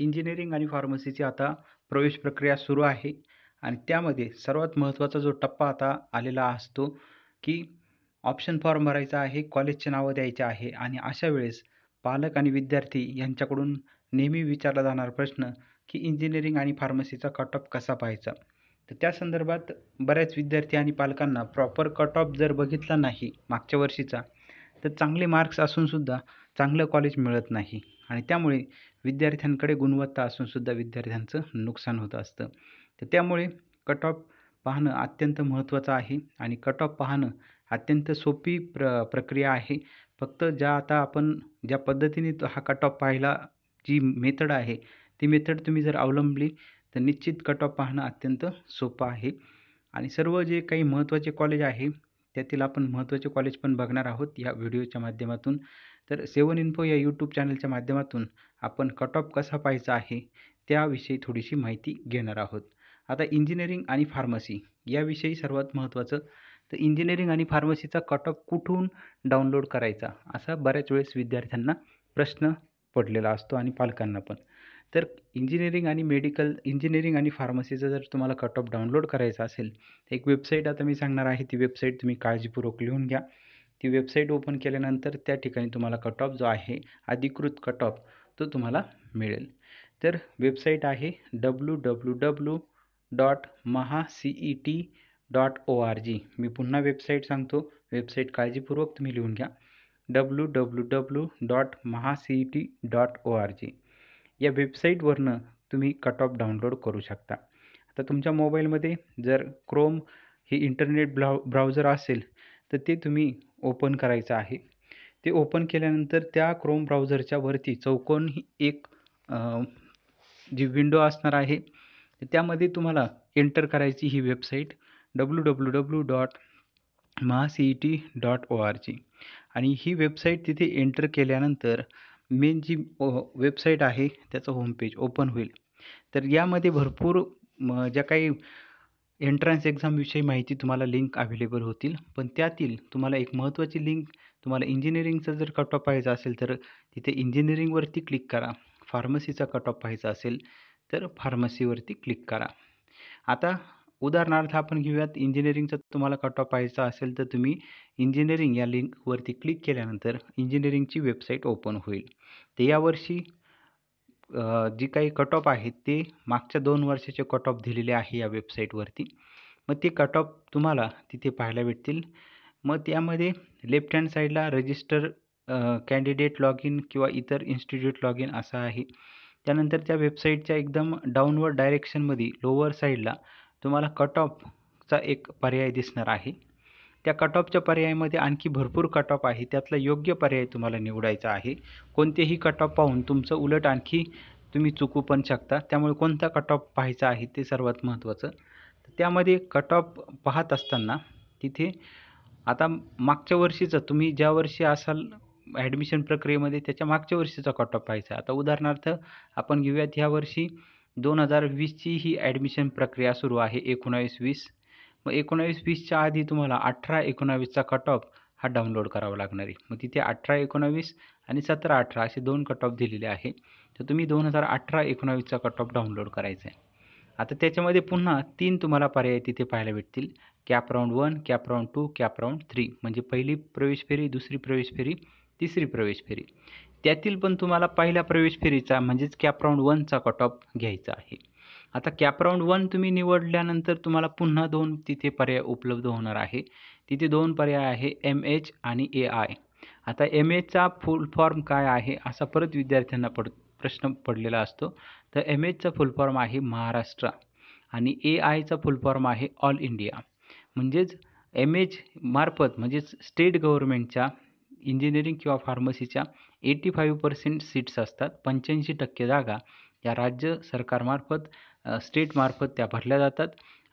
engineering आणि फार्मसीची आता प्रवेश प्रक्रिया सुरू आहे आणि त्यामध्ये सर्वात महत्त्वाचा जो टप्पा आता आलेला असतो की ऑप्शन फॉर्म भरायचा आहे कॉलेजचे नावं द्यायचे आहे आणि अशा वेळेस पालक आणि विद्यार्थी यांच्याकडून नेहमी विचारला जाणारा प्रश्न की इंजिनिअरिंग आणि फार्मसीचा कट ऑफ कसा पाहायचा तर त्या संदर्भात बऱ्याच विद्यार्थी आणि पालकांना प्रॉपर कट ऑफ जर बघितला नाही मागच्या वर्षीचा तर चांगले मार्क्स असूनसुद्धा चांगलं कॉलेज मिळत नाही आणि त्यामुळे विद्यार्थ्यांकडे गुणवत्ता असूनसुद्धा विद्यार्थ्यांचं नुकसान होत असतं तर त्यामुळे कट ऑफ पाहणं अत्यंत महत्त्वाचं आहे आणि कट ऑफ पाहणं अत्यंत सोपी प्र प्रक्रिया आहे फक्त ज्या आता आपण ज्या पद्धतीने हा कट ऑफ पाहिला जी मेथड आहे ती मेथड तुम्ही जर अवलंबली तर निश्चित कट ऑफ पाहणं अत्यंत सोपं आहे आणि सर्व जे काही महत्त्वाचे कॉलेज आहे त्यातील आपण महत्त्वाचे कॉलेज पण बघणार आहोत या व्हिडिओच्या माध्यमातून तर सेवन इन्फो या यूट्यूब चॅनलच्या माध्यमातून आपण कट ऑफ कसा पाहायचा आहे त्याविषयी थोडीशी माहिती घेणार आहोत आता इंजिनिअरिंग आणि फार्मसी याविषयी सर्वात महत्त्वाचं तर इंजिनिअरिंग आणि फार्मसीचा कट ऑफ कुठून डाउनलोड करायचा असा बऱ्याच वेळेस विद्यार्थ्यांना प्रश्न पडलेला असतो आणि पालकांना पण तर इंजिनिअरिंग आणि मेडिकल इंजिनिअरिंग आणि फार्मसीचा जर तुम्हाला कट ऑफ डाउनलोड करायचा असेल एक वेबसाईट आता मी सांगणार आहे ती वेबसाईट तुम्ही काळजीपूर्वक लिहून घ्या ती वेबसाईट ओपन केल्यानंतर त्या ठिकाणी तुम्हाला कट ऑफ जो आहे अधिकृत कट ऑफ तो तुम्हाला मिळेल तर वेबसाईट आहे W W W dot Maha C E T dot O R G मी पुन्हा वेबसाईट सांगतो वेबसाईट काळजीपूर्वक तुम्ही लिहून घ्या W W W dot Maha C E T dot O R G या वेबसाईटवरनं तुम्ही कट ऑफ डाउनलोड करू शकता आता तुमच्या मोबाईलमध्ये जर क्रोम ही इंटरनेट ब्राउ ब्राउजर असेल तर ते तुम्ही ओपन करायचं आहे ते ओपन केल्यानंतर त्या क्रोम ब्राउझरच्या वरती चौकोन ही एक जी विंडो असणार आहे त्यामध्ये तुम्हाला एंटर करायची ही website W W W dot Maha C E T dot O R G आणि ही वेबसाईट तिथे एंटर केल्यानंतर मेन जी वेबसाईट आहे त्याचं होमपेज ओपन होईल तर यामध्ये भरपूर ज्या काही एंट्रन्स एक्झामविषयी माहिती तुम्हाला लिंक अवेलेबल होतील पण त्यातील तुम्हाला एक महत्त्वाची लिंक तुम्हाला इंजिनिअरिंगचा जर कट ऑफ पाहायचा असेल तर तिथे इंजिनिअरिंगवरती क्लिक करा फार्मसीचा कट ऑफ पाहायचा असेल तर फार्मसीवरती क्लिक करा आता उदाहरणार्थ आपण घेऊयात इंजिनिअरिंगचा तुम्हाला कट ऑफ पाहायचा असेल तर तुम्ही इंजिनिअरिंग या लिंकवरती क्लिक केल्यानंतर इंजिनिअरिंगची वेबसाईट ओपन होईल ते यावर्षी जी काही कट ऑफ आहेत ते मागच्या दोन वर्षाचे कट ऑफ दिलेले आहे या वेबसाईटवरती मग ते कट ऑफ तुम्हाला तिथे पाहायला भेटतील मग त्यामध्ये लेफ्ट हँड साईडला रजिस्टर कॅन्डिडेट लॉग इन किंवा इतर इन्स्टिट्यूट लॉग इन असा आहे त्यानंतर त्या वेबसाईटच्या एकदम डाऊनवर्ड डायरेक्शनमध्ये लोअर साईडला तुम्हाला कट ऑफचा एक पर्याय दिसणार आहे त्या कट ऑफच्या पर्यायामध्ये आणखी भरपूर कट ऑफ आहे त्यातला योग्य पर्याय तुम्हाला निवडायचा आहे कोणतेही कट ऑफ पाहून तुमचं उलट आणखी तुम्ही चुकू पण शकता त्यामुळे कोणता कट ऑफ पाहायचा आहे ते सर्वात महत्त्वाचं त्यामध्ये कट ऑफ पाहत असताना तिथे आता मागच्या वर्षीचं तुम्ही ज्या वर्षी असाल ॲडमिशन प्रक्रियेमध्ये त्याच्या मागच्या वर्षीचा कट ऑफ पाहायचा आता उदाहरणार्थ आपण घेऊयात ह्या वर्षी दोन हजार वीसची ही ॲडमिशन प्रक्रिया सुरू आहे एकोणावीस वीस मग एकोणावीस वीसच्या आधी तुम्हाला अठरा एकोणावीसचा कट ऑफ हा डाउनलोड करावा लागणार आहे मग तिथे अठरा एकोणावीस आणि सतरा अठरा असे दोन कट ऑफ दिलेले आहे तर तुम्ही दोन हजार अठरा एकोणावीसचा कट ऑफ डाउनलोड करायचा आहे आता त्याच्यामध्ये पुन्हा तीन तुम्हाला पर्याय तिथे पाहायला भेटतील CAP round one CAP round two CAP round three म्हणजे पहिली प्रवेश फेरी दुसरी प्रवेश फेरी तिसरी प्रवेश फेरी त्यातील पण तुम्हाला पहिल्या प्रवेश फेरीचा म्हणजेच कॅप राऊंड वनचा कट ऑफ घ्यायचा आहे आता कॅपराऊंड वन तुम्ही निवडल्यानंतर तुम्हाला पुन्हा दोन तिथे पर्याय उपलब्ध होणार आहे तिथे दोन पर्याय आहे एम एच आणि ए आय आता एम एचचा फुल फॉर्म काय आहे असा परत विद्यार्थ्यांना पड प्रश्न पडलेला असतो तर एम एचचा फुल फॉर्म आहे महाराष्ट्र आणि ए आयचा फुल फॉर्म आहे ऑल इंडिया म्हणजेच एम एच मार्फत म्हणजेच स्टेट गव्हर्मेंटच्या इंजिनिअरिंग किंवा फार्मसीच्या एटी फाईव्ह पर्सेंट सीट्स असतात पंच्याऐंशी टक्के जागा या राज्य सरकारमार्फत स्टेटमार्फत त्या भरल्या जातात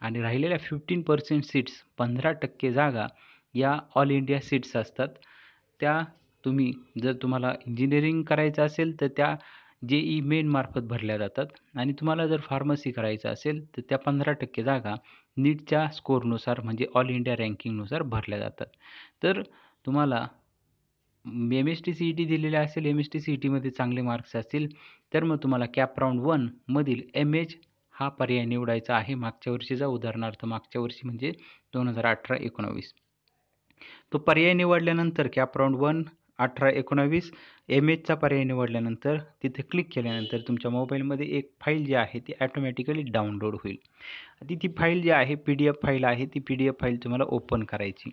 आणि राहिलेल्या फिफ्टीन पर्सेंट सीट्स पंधरा टक्के जागा या ऑल इंडिया सीट्स असतात त्या तुम्ही जर तुम्हाला इंजिनिअरिंग करायचं असेल तर त्या जे ई e मेनमार्फत भरल्या जातात आणि तुम्हाला जर फार्मसी करायचं असेल तर त्या पंधरा टक्के जागा नीटच्या स्कोरनुसार म्हणजे ऑल इंडिया रँकिंगनुसार भरल्या जातात तर तुम्हाला M S T C E T दिलेल्या असेल M S T C E e टीमध्ये चांगले मार्क्स असतील तर मग तुम्हाला कॅप राऊंड वनमधील एम एच हा पर्याय निवडायचा आहे मागच्या वर्षीचा उदाहरणार्थ मागच्या वर्षी म्हणजे दोन हजार अठरा एकोणावीस तो पर्याय निवडल्यानंतर कॅप राऊंड वन अठरा एकोणावीस एम एचचा पर्याय निवडल्यानंतर तिथे क्लिक केल्यानंतर तुमच्या मोबाईलमध्ये एक फाईल जी आहे ती ॲटोमॅटिकली डाउनलोड होईल ती ती फाईल जी आहे पी डी एफ फाईल आहे ती पी डी एफ फाईल तुम्हाला ओपन करायची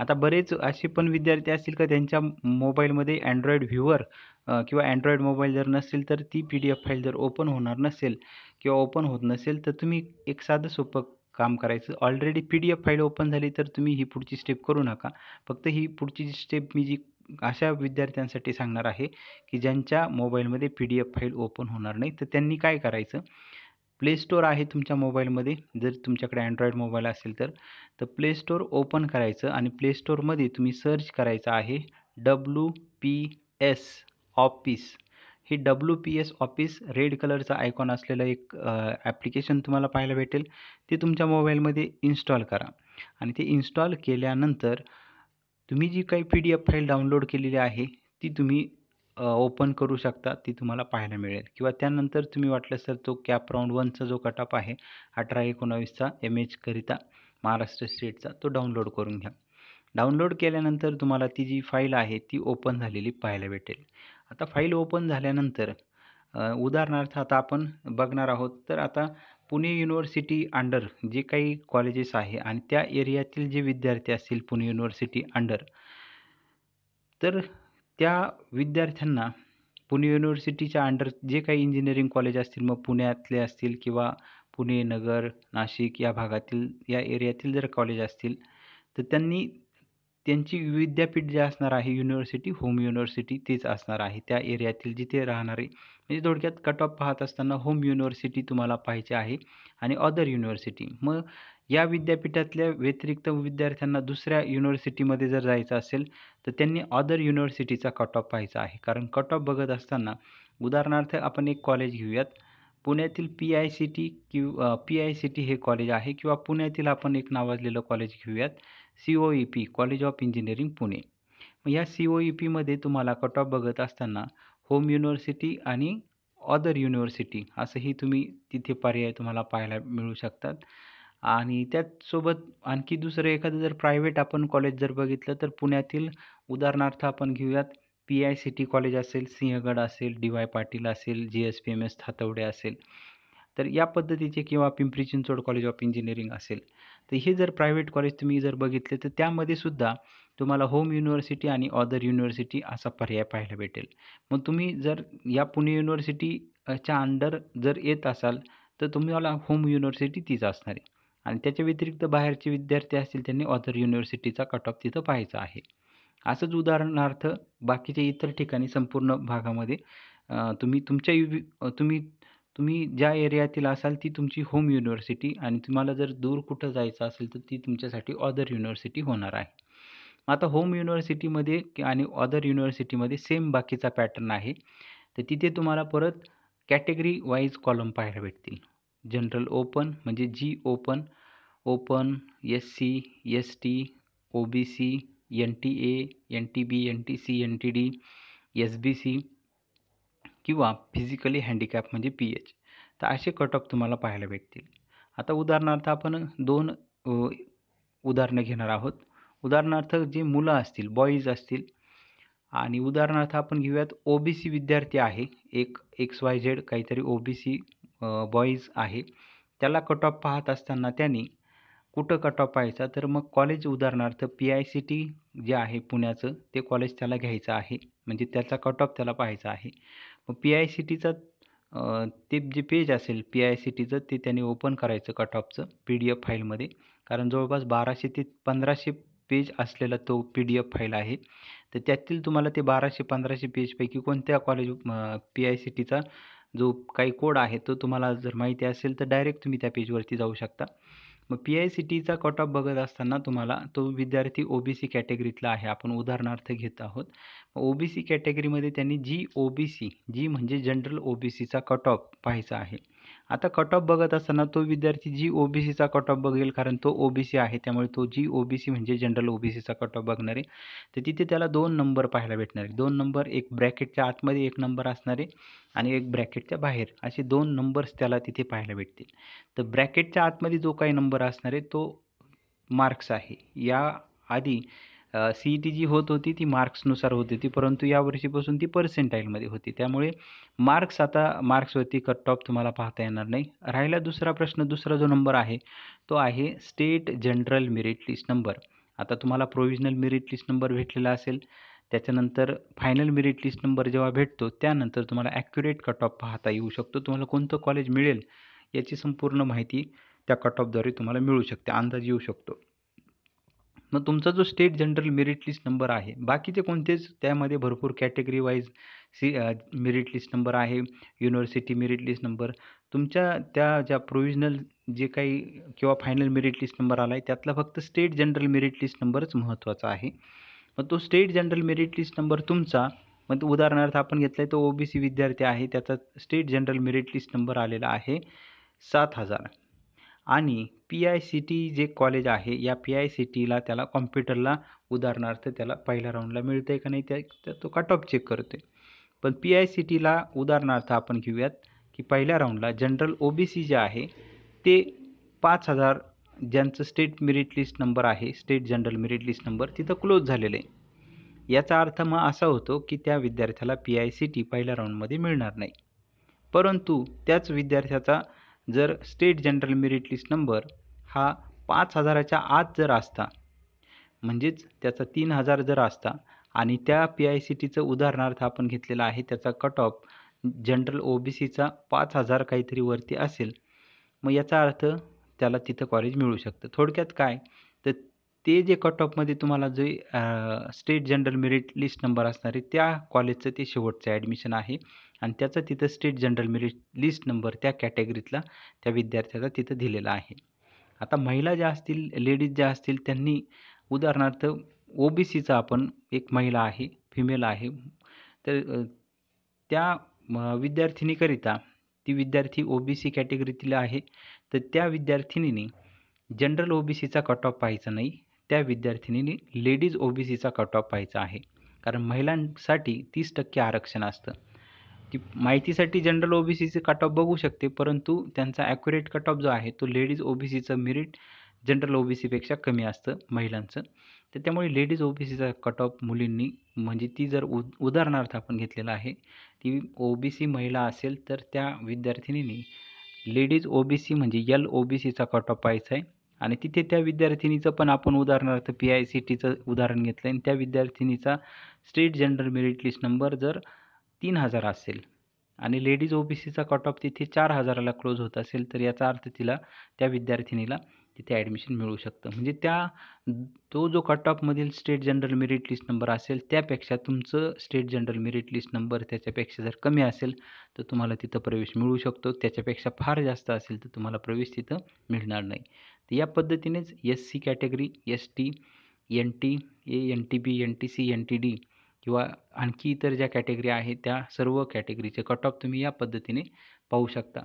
आता बरेच असे पण विद्यार्थी असतील का त्यांच्या मोबाईलमध्ये अँड्रॉइड व्ह्यूवर किंवा अँड्रॉईड मोबाईल जर नसेल तर ती पी डी एफ फाईल जर ओपन होणार नसेल किंवा ओपन होत नसेल तर तुम्ही एक साधं सोपं काम करायचं already P D F file open झाली तर तुम्ही ही पुढची स्टेप करू नका फक्त ही पुढची स्टेप मी जी अशा विद्यार्थ्यांसाठी सांगणार आहे की ज्यांच्या मोबाईलमध्ये P D F file open होणार नाही तर त्यांनी काय करायचं प्ले स्टोअर आहे तुमच्या मोबाईलमध्ये जर तुमच्याकडे अँड्रॉईड मोबाईल असेल तर तर प्ले स्टोअर ओपन करायचं आणि प्ले स्टोअरमध्ये तुम्ही सर्च करायचं आहे डब्ल्यू पी एस ऑफिस हे W P S office red कलरचं आयकॉन असलेलं एक ॲप्लिकेशन तुम्हाला पाहायला भेटेल ते तुमच्या मोबाईलमध्ये इन्स्टॉल करा आणि ते इन्स्टॉल केल्यानंतर तुम्ही जी काही P D F file download केलेली आहे ती तुम्ही ओपन करू शकता ती तुम्हाला पाहायला मिळेल किंवा त्यानंतर तुम्ही वाटलं तर तो कॅप राऊंड वनचा जो कटअप आहे अठरा एकोणावीसचा एम एचकरिता महाराष्ट्र स्टेटचा तो डाउनलोड करून घ्या डाउनलोड केल्यानंतर तुम्हाला ती जी फाईल आहे ती ओपन झालेली पाहायला भेटेल आता फाईल ओपन झाल्यानंतर उदाहरणार्थ आता आपण बघणार आहोत तर आता पुणे युनिव्हर्सिटी अंडर जे काही कॉलेजेस आहे आणि त्या एरियातील जे विद्यार्थी असतील पुणे युनिव्हर्सिटी अंडर तर त्या विद्यार्थ्यांना पुणे युनिव्हर्सिटीच्या अंडर जे काही इंजिनिअरिंग कॉलेज असतील मग पुण्यातले असतील किंवा पुणे नगर नाशिक या भागातील या एरियातील जर कॉलेज असतील तर त्यांनी त्यांची विद्यापीठ जे असणार आहे युनिव्हर्सिटी होम युनिव्हर्सिटी तेच असणार आहे त्या एरियातील जिथे राहणारे म्हणजे थोडक्यात कट ऑफ पाहत असताना होम युनिव्हर्सिटी तुम्हाला पाहिजे आहे आणि अदर युनिव्हर्सिटी मग या विद्यापीठातल्या व्यतिरिक्त विद्यार्थ्यांना दुसऱ्या युनिव्हर्सिटीमध्ये जर जायचं असेल तर त्यांनी अदर युनिव्हर्सिटीचा कट ऑफ पाहायचा आहे कारण कट ऑफ बघत असताना उदाहरणार्थ आपण एक कॉलेज घेऊयात पुण्यातील पी आय सी टी किंवा पी आय सी टी हे कॉलेज आहे किंवा पुण्यातील आपण एक नावाजलेलं कॉलेज घेऊयात C O E P college of engineering Pune मग या सी ओ ई e पीमध्ये तुम्हाला कट ऑफ बघत असताना होम युनिव्हर्सिटी आणि अदर युनिव्हर्सिटी असंही तुम्ही तिथे पर्याय तुम्हाला पाहायला मिळू शकतात आणि त्याचसोबत आणखी दुसरं एखादं जर प्रायव्हेट आपण कॉलेज जर बघितलं तर पुण्यातील उदाहरणार्थ आपण घेऊयात P I C T college असेल सिंहगड असेल डी वाय पाटील असेल G S P M S Thathawade असेल तर या पद्धतीचे किंवा Pimpri Chinchwad college of engineering असेल तर हे जर प्रायव्हेट कॉलेज तुम्ही जर बघितले तर त्यामध्ये सुद्धा तुम्हाला होम युनिव्हर्सिटी आणि ऑदर युनिव्हर्सिटी असा पर्याय पाहायला भेटेल मग तुम्ही जर या पुणे युनिव्हर्सिटीच्या अंडर जर येत असाल तर तुम्हाला होम युनिव्हर्सिटी तीच असणार आहे आणि त्याच्या व्यतिरिक्त बाहेरचे विद्यार्थी असतील त्यांनी ऑदर युनिव्हर्सिटीचा कट ऑफ तिथं पाहायचा आहे असंच उदाहरणार्थ बाकीच्या इतर ठिकाणी संपूर्ण भागामध्ये तुम्ही तुमच्या यु तुम्ही तुम्ही ज्या एरियातील असाल ती तुमची होम युनिव्हर्सिटी आणि तुम्हाला जर दूर कुठं जायचं असेल तर ती तुमच्यासाठी ऑदर युनिव्हर्सिटी होणार आहे आता होम युनिव्हर्सिटीमध्ये आणि ऑदर युनिव्हर्सिटीमध्ये सेम बाकीचा पॅटर्न आहे तर तिथे तुम्हाला परत कॅटेगरी वाईज कॉलम पाहायला भेटतील जनरल ओपन म्हणजे G open open S C S T O B C N T A N T B N T C N T D S B C किंवा physically handicap म्हणजे P H तर असे cut off तुम्हाला पाहायला भेटतील आता उदाहरणार्थ आपण दोन उदाहरणं घेणार आहोत उदाहरणार्थ जे मुलं असतील बॉईज असतील आणि उदाहरणार्थ आपण घेऊयात ओ बी सी विद्यार्थी आहे एक एक्स वाय झेड काहीतरी ओ बी सी बॉईज आहे त्याला कट ऑफ पाहत असताना त्यांनी कुठं कट ऑफ पाहायचा तर मग कॉलेज उदाहरणार्थ पी आय सी टी जे आहे पुण्याचं ते कॉलेज त्याला घ्यायचं आहे म्हणजे त्याचा कट ऑफ त्याला पाहायचा आहे मग पी आय सी टीचा ते जे पेज असेल पी आय सी टीचं ते त्यांनी ओपन करायचं कट ऑफचं पी डी एफ फाईलमध्ये कारण जवळपास बाराशे ते पंधराशे पेज असलेला तो पी डी एफ फाईल आहे तर त्यातील तुम्हाला ते बाराशे पंधराशे पेजपैकी कोणत्या कॉलेज पी आय सी टीचा जो काही कोड आहे तो तुम्हाला जर माहिती असेल तर डायरेक्ट तुम्ही त्या पेजवरती जाऊ शकता मग पी आय सी टीचा कट ऑफ बघत असताना तुम्हाला तो विद्यार्थी ओ बी सी कॅटेगरीतला आहे आपण उदाहरणार्थ घेत आहोत ओ बी सी कॅटेगरीमध्ये त्यांनी जी ओ बी सी जी म्हणजे जनरल ओ बी सीचा कट ऑफ पाहायचा आहे आता कट ऑफ बघत असताना तो विद्यार्थी जी ओबीसीचा कट ऑफ बघेल कारण तो ओबीसी आहे त्यामुळे तो जी ओबीसी म्हणजे जनरल ओबीसीचा कट ऑफ बघणार आहे तर तिथे त्याला दोन नंबर पाहायला भेटणार आहे दोन नंबर एक ब्रॅकेटच्या आतमध्ये एक नंबर असणार आहे आणि एक ब्रॅकेटच्या बाहेर असे दोन नंबर्स त्याला तिथे पाहायला भेटतील तर ब्रॅकेटच्या आतमध्ये जो काही नंबर असणार आहे तो मार्क्स आहे या आधी सी ई टी जी होत होती ती मार्क्सनुसार होत होती परंतु यावर्षीपासून ती पर्सेंटाईलमध्ये होती त्यामुळे मार्क्स आता मार्क्सवरती कट ऑफ तुम्हाला पाहता येणार नाही राहिला दुसरा प्रश्न दुसरा जो नंबर आहे तो आहे state general merit list number आता तुम्हाला प्रोविजनल मेरिट लिस्ट नंबर भेटलेला असेल त्याच्यानंतर फायनल मेरिट लिस्ट नंबर जेव्हा भेटतो त्यानंतर तुम्हाला ॲक्युरेट कट ऑफ पाहता येऊ शकतो तुम्हाला कोणतं कॉलेज मिळेल याची संपूर्ण माहिती त्या कट ऑफद्वारे तुम्हाला मिळू शकते अंदाज येऊ शकतो मग तुमचा जो state general merit list number आहे बाकीचे कोणतेच त्यामध्ये भरपूर category wise C merit list number आहे युनिव्हर्सिटी मेरिट लिस्ट नंबर तुमच्या त्या ज्या प्रोविजनल जे काही किंवा फायनल मेरिट लिस्ट नंबर आला आहे त्यातला फक्त स्टेट जनरल मेरिट लिस्ट नंबरच महत्त्वाचा आहे मग तो state general merit list number तुमचा मग उदाहरणार्थ आपण घेतला आहे तो ओ बी सी विद्यार्थी आहे त्याचा state general merit list number आलेला आहे सात हजार आणि पी आय सी टी जे कॉलेज आहे या पी आय सी टीला त्याला कॉम्प्युटरला उदाहरणार्थ त्याला पहिल्या राऊंडला मिळतं आहे का नाही त्या तो कट ऑफ चेक करतो आहे पण पी आय सी टीला उदाहरणार्थ आपण घेऊयात की पहिल्या राऊंडला जनरल ओ बी सी जे आहे ते पाच हजार ज्यांचं स्टेट मेरिट लिस्ट नंबर आहे state general merit list number तिथं क्लोज झालेलं आहे याचा अर्थ मग असा होतो की त्या विद्यार्थ्याला पी आय सी टी पहिल्या राऊंडमध्ये मिळणार नाही परंतु त्याच विद्यार्थ्याचा जर state general merit list number हा पाच हजाराच्या आत जर असता म्हणजेच त्याचा तीन हजार जर असता आणि त्या पी आय सी टीचं उदाहरणार्थ आपण घेतलेला आहे त्याचा cut off general O B सीचा पाच हजार काहीतरी वरती असेल मग याचा अर्थ त्याला तिथं कॉलेज मिळू शकतं थोडक्यात काय तर ते जे कट ऑफमध्ये तुम्हाला जे state general merit list number असणार आहे त्या कॉलेजचं ते शेवटचं ॲडमिशन आहे आणि त्याचं तिथं state general merit list number त्या कॅटेगरीतला त्या विद्यार्थ्याला तिथं दिलेला आहे आता महिला ज्या असतील लेडीज ज्या असतील त्यांनी उदाहरणार्थ ओ बी आपण एक महिला आहे फिमेल आहे तर त्या विद्यार्थिनीकरिता ती विद्यार्थी ओ बी सी कॅटेगरीतील आहे तर त्या विद्यार्थिनीने जनरल ओ बी सीचा कट ऑफ पाहायचा नाही त्या विद्यार्थिनीने लेडीज ओ बी सीचा कट ऑफ पाहायचा आहे कारण महिलांसाठी तीस टक्के आरक्षण असतं ती माहितीसाठी जनरल ओ बी सीचे कट ऑफ बघू शकते परंतु त्यांचा ॲक्युरेट कट ऑफ जो आहे तो लेडीज ओ बी सीचं मेरिट जनरल ओ बी सीपेक्षा कमी असतं महिलांचं तर त्यामुळे लेडीज ओ बी सीचा कट ऑफ मुलींनी म्हणजे ती जर उ उदाहरणार्थ आपण घेतलेला आहे ती ओ बी सी महिला असेल तर त्या विद्यार्थिनीने लेडीज ओ बी सी म्हणजे यल ओ बी सीचा कट ऑफ पाहायचा आहे आणि तिथे त्या विद्यार्थिनीचं पण आपण उदाहरणार्थ पी आय सी टीचं उदाहरण घेतलं आणि त्या विद्यार्थिनीचा state general merit list number जर तीन हजार असेल आणि लेडीज ओ बी सीचा कट तिथे चार हजाराला क्लोज होत असेल तर याचा अर्थ तिला त्या विद्यार्थिनीला तिथे ॲडमिशन मिळू शकतं म्हणजे त्या तो जो कट ऑफमधील state general merit list number असेल त्यापेक्षा तुमचं state general merit list number त्याच्यापेक्षा जर कमी असेल तर तुम्हाला तिथं प्रवेश मिळू शकतो त्याच्यापेक्षा फार जास्त असेल तर तुम्हाला प्रवेश तिथं मिळणार नाही तर या पद्धतीनेच S C category S T N T A N T B N T C N T D किंवा आणखी इतर ज्या कॅटेगरी आहेत त्या सर्व कॅटेगरीचे कट ऑफ तुम्ही या पद्धतीने पाहू शकता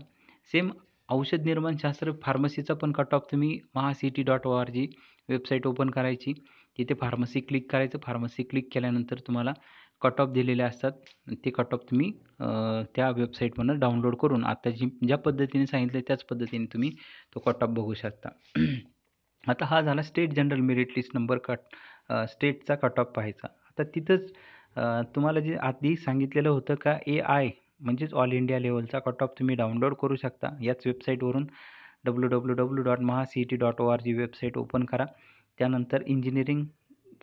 सेम औषध निर्माणशास्त्र फार्मसीचा पण कट ऑफ तुम्ही Maha C T dot O R G website open करायची तिथे फार्मसी क्लिक करायचं फार्मसी क्लिक केल्यानंतर तुम्हाला कट ऑफ दिलेले असतात ते कट ऑफ तुम्ही त्या वेबसाईटमधनं डाउनलोड करून आता जी ज्या पद्धतीने सांगितलं त्याच पद्धतीने तुम्ही तो कट ऑफ बघू शकता आता हा झाला state general merit list number cut स्टेटचा कट ऑफ पाहायचा आता तिथंच तुम्हाला जे आधी सांगितलेलं होतं का ए आय म्हणजेच ऑल इंडिया लेवलचा कट ऑफ तुम्ही डाउनलोड करू शकता याच वेबसाईटवरून W W W dot Maha C E T dot O R G website open करा त्यानंतर इंजिनिअरिंग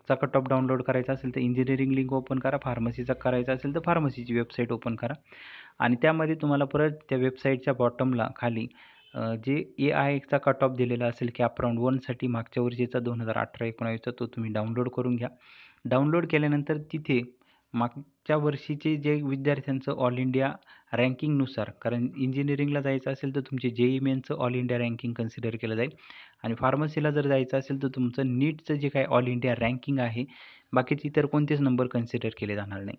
चा कटॉप डाउनलोड करायचा असेल तर इंजिनिअरिंग लिंक ओपन करा फार्मसीचा करायचा असेल तर फार्मसीची वेबसाईट ओपन करा आणि त्यामध्ये तुम्हाला परत त्या वेबसाईटच्या बॉटमला खाली जे ए आय एकचा कट ऑफ दिलेला असेल की अपराऊंड वनसाठी मागच्या वर्षीचा दोन हजार अठरा एकोणावीसचा तो तुम्ही डाउनलोड करून घ्या डाउनलोड केल्यानंतर तिथे मागच्या वर्षीचे जे विद्यार्थ्यांचं ऑल इंडिया रँकिंगनुसार कारण इंजिनिअरिंगला जायचं असेल तर तुमचे जे ई मेनचं ऑल इंडिया रँकिंग कन्सिडर केलं जाईल आणि फार्मसीला जर जायचं असेल तर तुमचं नीटचं जे काय ऑल इंडिया रँकिंग आहे बाकीचे इतर कोणतेच नंबर कन्सिडर केले जाणार नाही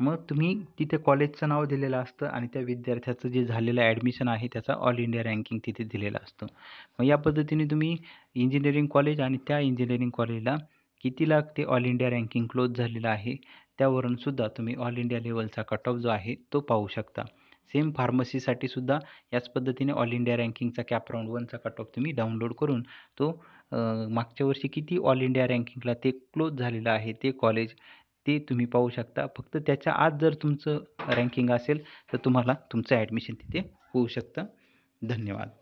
मग तुम्ही तिथे कॉलेजचं नाव दिलेलं असतं आणि त्या विद्यार्थ्याचं जे झालेलं ॲडमिशन आहे त्याचा ऑल इंडिया रँकिंग तिथे दिलेला असतं मग या पद्धतीने तुम्ही इंजिनिअरिंग कॉलेज आणि त्या इंजिनिअरिंग कॉलेजला किती लाख ते ऑल इंडिया रँकिंग क्लोज झालेलं आहे त्यावरून सुद्धा तुम्ही ऑल इंडिया लेवलचा कट ऑफ जो आहे तो पाहू शकता सेम फार्मसीसाठी सुद्धा याच पद्धतीने ऑल इंडिया रँकिंगचा कॅप राऊंड वनचा कट ऑफ तुम्ही डाउनलोड करून तो मागच्या वर्षी किती ऑल इंडिया रँकिंगला ते क्लोज झालेलं आहे ते कॉलेज ते तुम्ही पाहू शकता फक्त त्याच्या आत जर तुमचं रँकिंग असेल तर तुम्हाला तुमचं ॲडमिशन तिथे होऊ शकतं धन्यवाद